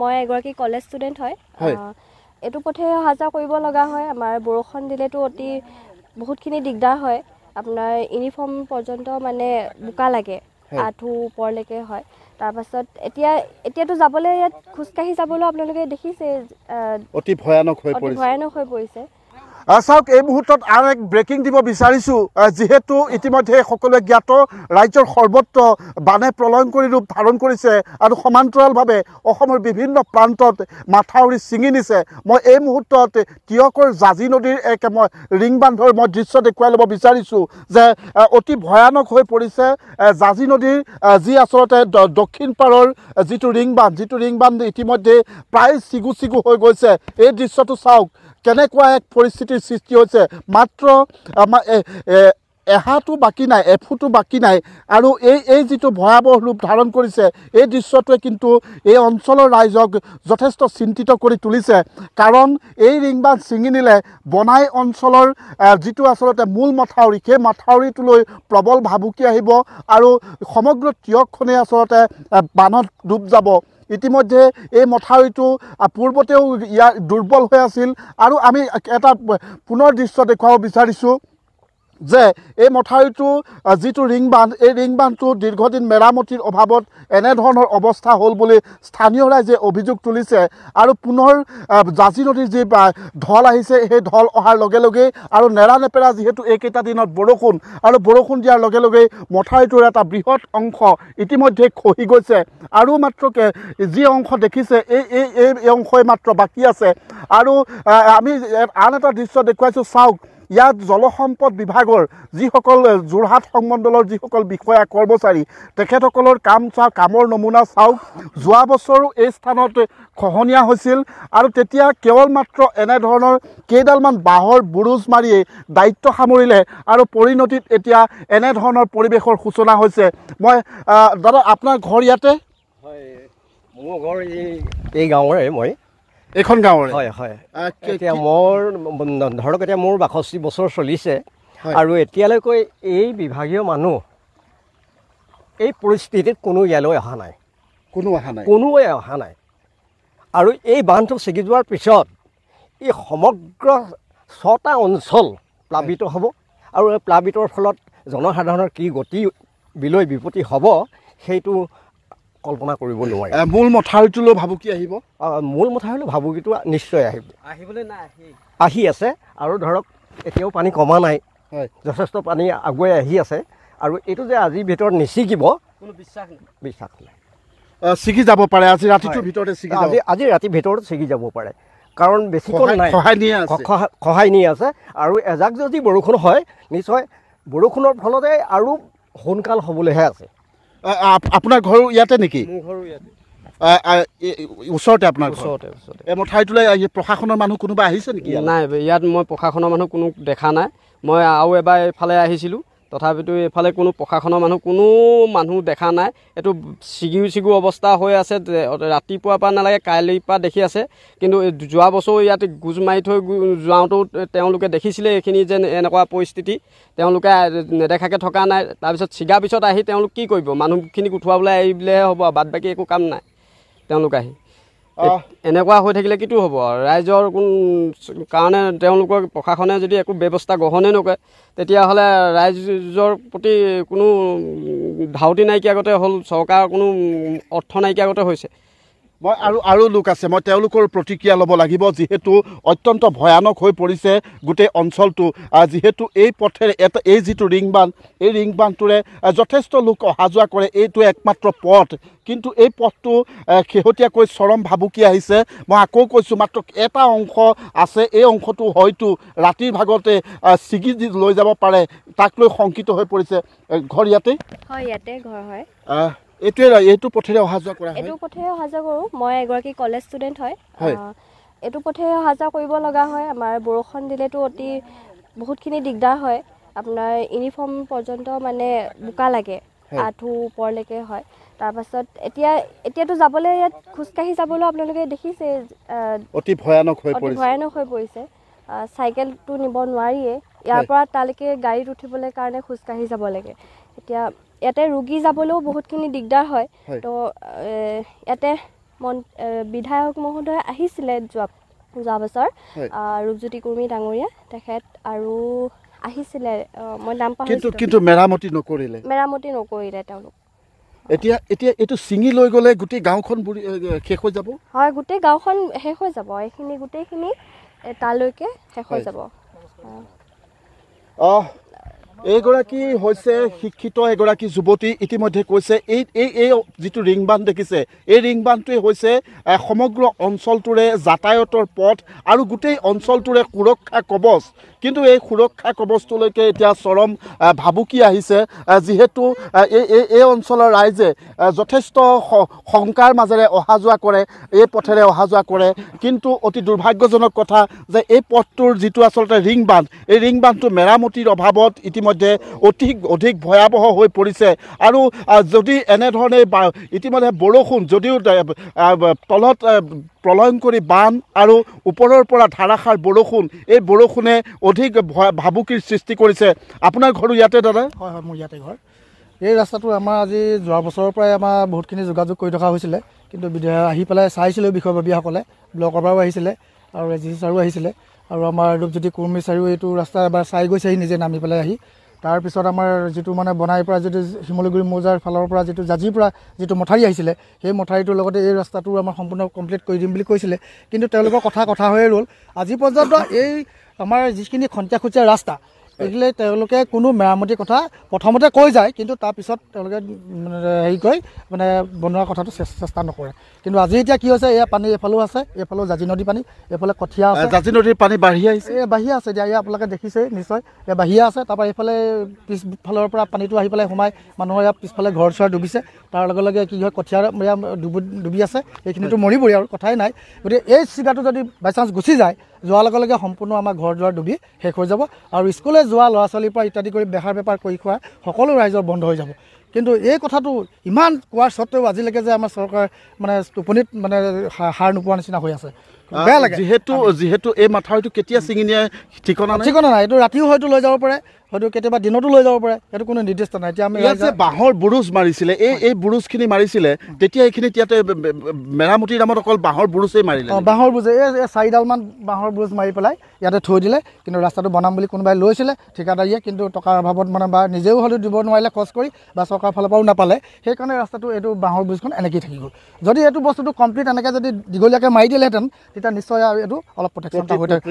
মই এগৰাকী college student হয় এইটো পথে অহা যোৱা কৰিব লগা হয় আমাৰ বৰষুণ দিলেতো অতি বহুতখিনি দিগদাৰ হয় আপোনাৰ ইউনিফৰ্ম পৰ্যন্ত মানে বোকা লাগে আঁঠু ওপৰলৈকে হয় তাৰপাছত এতিয়া এতিয়াতো যাবলৈ ইয়াত খোজকাঢ়ি যাবলৈও আপোনালোকে দেখিছেই অতি ভয়ানক হৈ পৰিছে চাওক এই মুহূৰ্তত আন এক ব্ৰেকিং দিব বিচাৰিছোঁ যিহেতু ইতিমধ্যে সকলোৱে জ্ঞাত ৰাজ্যৰ সৰ্বত্ৰ বানে প্ৰলয়ংকৰী ৰূপ ধাৰণ কৰিছে আৰু সমান্তৰালভাৱে অসমৰ বিভিন্ন প্ৰান্তত মাথাউৰি ছিঙি নিছে মই এই মুহূৰ্তত তিয়কৰ জাজি নদীৰ এক মই ৰিং বান্ধৰ মই দৃশ্য দেখুৱাই ল'ব বিচাৰিছোঁ যে অতি ভয়ানক হৈ পৰিছে জাজি নদীৰ যি আচলতে দক্ষিণ পাৰৰ যিটো ৰিং বান্ধ যিটো ৰিং বান্ধ ইতিমধ্যে প্ৰায় চিগু চিগু হৈ গৈছে এই দৃশ্যটো চাওক কেনেকুৱা এক পৰিস্থিতিৰ সৃষ্টি হৈছে মাত্ৰ আমাৰ এহাটো বাকী নাই এফুটো বাকী নাই আৰু এই এই যিটো ভয়াৱহ ৰূপ ধাৰণ কৰিছে এই দৃশ্যটোৱে কিন্তু এই অঞ্চলৰ ৰাইজক যথেষ্ট চিন্তিত কৰি তুলিছে কাৰণ এই ৰিংবান ছিঙি নিলে বনাই অঞ্চলৰ যিটো আচলতে মূল মথাউৰি সেই মথাউৰিটোলৈ প্ৰবল ভাবুকি আহিব আৰু সমগ্ৰ তিয়কখনেই আচলতে বানত ডুব যাব ইতিমধ্যে এই মথাউৰিটো পূৰ্বতেও ইয়াৰ দুৰ্বল হৈ আছিল আৰু আমি এটা পুনৰ দৃশ্য দেখুৱাব বিচাৰিছোঁ যে এই মথাউৰিটো যিটো ৰিং বান্ধ এই ৰিং বান্ধটো দীৰ্ঘদিন মেৰামতিৰ অভাৱত এনেধৰণৰ অৱস্থা হ'ল বুলি স্থানীয় ৰাইজে অভিযোগ তুলিছে আৰু পুনৰ জাজি নদীৰ যি ঢল আহিছে সেই ঢল অহাৰ লগে লগেই আৰু নেৰানেপেৰা যিহেতু এইকেইটা দিনত বৰষুণ আৰু বৰষুণ দিয়াৰ লগে লগেই মথাউৰিটোৰ এটা বৃহৎ অংশ ইতিমধ্যে খহি গৈছে আৰু মাত্ৰকে যি অংশ দেখিছে এই এই অংশই মাত্ৰ বাকী আছে আৰু আমি আন এটা দৃশ্য দেখুৱাইছোঁ চাওক ইয়াত জলসম্পদ বিভাগৰ যিসকল যোৰহাট সংমণ্ডলৰ যিসকল বিষয়া কৰ্মচাৰী তেখেতসকলৰ কাম চাওক কামৰ নমুনা চাওক যোৱা বছৰো এই স্থানত খহনীয়া হৈছিল আৰু তেতিয়া কেৱল মাত্ৰ এনেধৰণৰ কেইডালমান বাঁহৰ বুৰুজ মাৰিয়েই দায়িত্ব সামৰিলে আৰু পৰিণতিত এতিয়া এনেধৰণৰ পৰিৱেশৰ সূচনা হৈছে মই দাদা আপোনাৰ ঘৰ ইয়াতে হয় মোৰ ঘৰ এই এই গাঁৱৰে মই এইখন গাঁৱৰ হয় হয় এতিয়া মোৰ ধৰক এতিয়া মোৰ বাষষ্ঠি বছৰ চলিছে আৰু এতিয়ালৈকে এই বিভাগীয় মানুহ এই পৰিস্থিতিত কোনো ইয়ালৈ অহা নাই কোনো অহা নাই কোনোৱে অহা নাই আৰু এই বান্ধটো ছিগি যোৱাৰ পিছত এই সমগ্ৰ ছটা অঞ্চল প্লাৱিত হ'ব আৰু এই প্লাৱিতৰ ফলত জনসাধাৰণৰ কি গতি বিলৈ বিপত্তি হ'ব সেইটো কল্পনা কৰিব নোৱাৰি মূল মথাউৰিটোলৈ ভাবুকি আহিব মূল মথাউৰিলৈ ভাবুকিটো নিশ্চয় আহিব আহিবলৈ নাই আহি আছে আৰু ধৰক এতিয়াও পানী কমা নাই যথেষ্ট পানী আগুৱাই আহি আছে আৰু এইটো যে আজিৰ ভিতৰত নিচিকিব কোনো বিশ্বাস নাই বিশ্বাস নাই চিগি যাব পাৰে আজি ৰাতিটোৰ ভিতৰতে আজি আজি ৰাতিৰ ভিতৰত চিগি যাব পাৰে কাৰণ বেছি সহায় নিয়ে আছে আৰু এজাক যদি বৰষুণ হয় নিশ্চয় বৰষুণৰ ফলতে আৰু সোনকাল হ'বলৈহে আছে আপোনাৰ ঘৰ ইয়াতে নেকি ওচৰতে আপোনাৰ ওচৰতে ঠাইটোলৈ প্ৰশাসনৰ মানুহ কোনোবা আহিছে নেকি নাই ইয়াত মই প্ৰশাসনৰ মানুহ কোনো দেখা নাই মই আৰু এবাৰ এইফালে আহিছিলোঁ তথাপিতো এইফালে কোনো প্ৰশাসনৰ মানুহ কোনো মানুহ দেখা নাই এইটো ছিগিউ ছিগিউ অৱস্থা হৈ আছে ৰাতিপুৱাৰ পৰা নালাগে কাইলৈ পৰা দেখি আছে কিন্তু যোৱা বছৰ ইয়াত গোজ মাৰি থৈ যাওঁতেও তেওঁলোকে দেখিছিলে এইখিনি যে এনেকুৱা পৰিস্থিতি তেওঁলোকে নেদেখাকৈ থকা নাই তাৰপিছত ছিগাৰ পিছত আহি তেওঁলোক কি কৰিব মানুহখিনিক উঠোৱাবলৈ আহিবলৈহে হ'ব আৰু বাদ বাকী একো কাম নাই তেওঁলোক আহি এনেকুৱা হৈ থাকিলে কিটো হ'ব আৰু ৰাইজৰ কোন কাৰণে তেওঁলোকৰ প্ৰশাসনে যদি একো ব্যৱস্থা গ্ৰহণেই নকৰে তেতিয়াহ'লে ৰাইজৰ প্ৰতি কোনো ধাউতি নাইকিয়াগতে হ'ল চৰকাৰৰ কোনো অৰ্থ নাইকিয়াগতে হৈছে মই আৰু আৰু লোক আছে মই তেওঁলোকৰ প্ৰতিক্ৰিয়া ল'ব লাগিব যিহেতু অত্যন্ত ভয়ানক হৈ পৰিছে গোটেই অঞ্চলটো যিহেতু এই পথেৰে এটা এই যিটো ৰিং বান্ধ এই ৰিং বান্ধটোৰে যথেষ্ট লোক অহা যোৱা কৰে এইটো একমাত্ৰ পথ কিন্তু এই পথটো শেহতীয়াকৈ চৰম ভাবুকি আহিছে মই আকৌ কৈছোঁ মাত্ৰ এটা অংশ আছে এই অংশটো হয়তো ৰাতিৰ ভাগতে ছিগি দি লৈ যাব পাৰে তাক লৈ শংকিত হৈ পৰিছে ঘৰ ইয়াতেই হয় ইয়াতে ঘৰ হয় এইটোৱে এইটো পথেৰে অহা যোৱা কৰা এইটো পথেৰে অহা যোৱা কৰোঁ মই এগৰাকী কলেজ ষ্টুডেণ্ট হয় এইটো পথেৰে অহা যোৱা কৰিব লগা হয় আমাৰ বৰষুণ দিলেতো অতি বহুতখিনি দিগদাৰ হয় আপোনাৰ ইউনিফৰ্ম পৰ্যন্ত মানে বোকা লাগে আঁঠু ওপৰলৈকে হয় তাৰপাছত এতিয়া এতিয়াতো যাবলৈ ইয়াত খোজকাঢ়ি যাবলৈও আপোনালোকে দেখিছে অতি ভয়ানক হৈ পৰিছে ভয়ানক হৈ পৰিছে চাইকেলটো নিব নোৱাৰিয়ে ইয়াৰ পৰা তালৈকে গাড়ীত উঠিবলৈ কাৰণে খোজকাঢ়ি যাব লাগে এতিয়া ইয়াতে ৰোগী যাবলৈও বহুতখিনি দিগদাৰ হয় তো ইয়াতে বিধায়ক মহোদয় আহিছিলে যোৱা যোৱা বছৰ ৰূপজ্যোতি কুৰ্মী ডাঙৰীয়া তেখেত আৰু আহিছিলে মই নাম কিন্তু কিন্তু মেৰামতি নকৰিলে মেৰামতি নকৰিলে তেওঁলোক এতিয়া এতিয়া এইটো ছিঙি লৈ গ'লে গোটেই গাঁওখন শেষ হৈ যাব হয় গোটেই গাঁওখন শেষ হৈ যাব এইখিনি গোটেইখিনি তালৈকে শেষ হৈ যাব এইগৰাকী হৈছে শিক্ষিত এগৰাকী যুৱতী ইতিমধ্যে কৈছে এই এই এই যিটো ৰিং বান্ধ দেখিছে এই ৰিং বান্ধটোৱে হৈছে সমগ্ৰ অঞ্চলটোৰে যাতায়তৰ পথ আৰু গোটেই অঞ্চলটোৰে সুৰক্ষা কবচ কিন্তু এই সুৰক্ষা কবচটোলৈকে এতিয়া চৰম ভাবুকি আহিছে যিহেতু এই এই এই অঞ্চলৰ ৰাইজে যথেষ্ট শংকাৰ মাজেৰে অহা যোৱা কৰে এই পথেৰে অহা যোৱা কৰে কিন্তু অতি দুৰ্ভাগ্যজনক কথা যে এই পথটোৰ যিটো আচলতে ৰিং বান্ধ এই ৰিং বান্ধটো মেৰামতিৰ অভাৱত ইতিমধ্যে ইতিমধ্যে অতি অধিক ভয়াৱহ হৈ পৰিছে আৰু যদি এনেধৰণে ইতিমধ্যে বৰষুণ যদিও তলত প্ৰলয়ন কৰি বান আৰু ওপৰৰ পৰা ধাৰাসাৰ বৰষুণ এই বৰষুণে অধিক ভয় ভাবুকিৰ সৃষ্টি কৰিছে আপোনাৰ ঘৰো ইয়াতে দাদা হয় হয় মোৰ ইয়াতে ঘৰ এই ৰাস্তাটো আমাৰ আজি যোৱা বছৰৰ পৰাই আমাৰ বহুতখিনি যোগাযোগ কৰি থকা হৈছিলে কিন্তু আহি পেলাই চাইছিলোঁ বিষয়ববীয়াসকলে ব্লকৰ পৰাও আহিছিলে আৰু চাৰো আহিছিলে আৰু আমাৰ ৰূপজ্যোতি কুৰ্মী চাৰিও এইটো ৰাস্তা এবাৰ চাই গৈছেহি নিজে নামি পেলাই আহি তাৰপিছত আমাৰ যিটো মানে বনাই পৰা যিটো শিমলুগুৰি মৌজাৰ ফালৰ পৰা যিটো জাজিৰ পৰা যিটো মথাৰী আহিছিলে সেই মথাৰীটোৰ লগতে এই ৰাস্তাটো আমাৰ সম্পূৰ্ণ কমপ্লিট কৰি দিম বুলি কৈছিলে কিন্তু তেওঁলোকৰ কথা কথা হৈয়ে ৰ'ল আজি পৰ্যন্ত এই আমাৰ যিখিনি খন্তীয়া খুঁটীয়া ৰাস্তা দেখিলে তেওঁলোকে কোনো মেৰামতিৰ কথা প্ৰথমতে কৈ যায় কিন্তু তাৰপিছত তেওঁলোকে হেৰি কৰি মানে বনোৱাৰ কথাটো চেষ্টা নকৰে কিন্তু আজি এতিয়া কি হৈছে এয়া পানী এইফালেও আছে এইফালেও জাজি নদীৰ পানী এইফালে কঠীয়া আছে জাজি নদীৰ পানী বাঢ়ি আহিছে এই বাঢ়ি আছে এতিয়া ইয়াৰ আপোনালোকে দেখিছেই নিশ্চয় এয়া বাঢ়ি আছে তাৰপৰা এইফালে পিছফালৰ পৰা পানীটো আহি পেলাই সোমাই মানুহৰ ইয়াৰ পিছফালে ঘৰ চৰ ডুবিছে তাৰ লগে লগে কি হয় কঠীয়া ইয়াৰ ডুব ডুবি আছে সেইখিনিতো মৰিবই আৰু কথাই নাই গতিকে এই চিগাটো যদি বাই চান্স গুচি যায় যোৱাৰ লগে লগে সম্পূৰ্ণ আমাৰ ঘৰ দুৱাৰ ডুবি শেষ হৈ যাব আৰু স্কুললৈ যোৱা ল'ৰা ছোৱালীৰ পৰা ইত্যাদি কৰি বেহাৰ বেপাৰ কৰি খোৱা সকলো ৰাইজৰ বন্ধ হৈ যাব কিন্তু এই কথাটো ইমান কোৱাৰ স্বত্বেও আজিলৈকে যে আমাৰ চৰকাৰে মানে টোপনিত মানে সাৰ নোপোৱা নিচিনা হৈ আছে বেয়া লাগে যিহেতু যিহেতু এই মাথাটো কেতিয়া চিঙিনিয়াই ঠিকনা ঠিকনা নাই এইটো ৰাতিও হয়তো লৈ যাব পাৰে হয়তো কেতিয়াবা দিনতো লৈ যাব পাৰে সেইটো কোনো নিৰ্দিষ্ট নাই এতিয়া আমি যে বাঁহৰ বুৰুজ মাৰিছিলে এই এই বুৰুজখিনি মাৰিছিলে তেতিয়া এইখিনি তিয়াতে মেৰামতিৰ নামত অকল বাঁহৰ বুৰুজেই মাৰিলে অঁ বাঁহৰ বুজে এই চাৰিডালমান বাঁহৰ বুৰুজ মাৰি পেলাই ইয়াতে থৈ দিলে কিন্তু ৰাস্তাটো বনাম বুলি কোনোবাই লৈছিলে ঠিকাদাৰীয়ে কিন্তু টকাৰ অভাৱত মানে বা নিজেও হ'লেও দিব নোৱাৰিলে খৰচ কৰি বা চৰকাৰৰ ফালৰ পৰাও নাপালে সেইকাৰণে ৰাস্তাটো এইটো বাঁহৰ বুজখন এনেকেই থাকি গ'ল যদি এইটো বস্তুটো কমপ্লিট এনেকৈ যদি দীঘলীয়াকৈ মাৰি দিলেহেঁতেন তেতিয়া নিশ্চয় আৰু এইটো অলপ প্ৰটেকশ্যন হৈ থাকে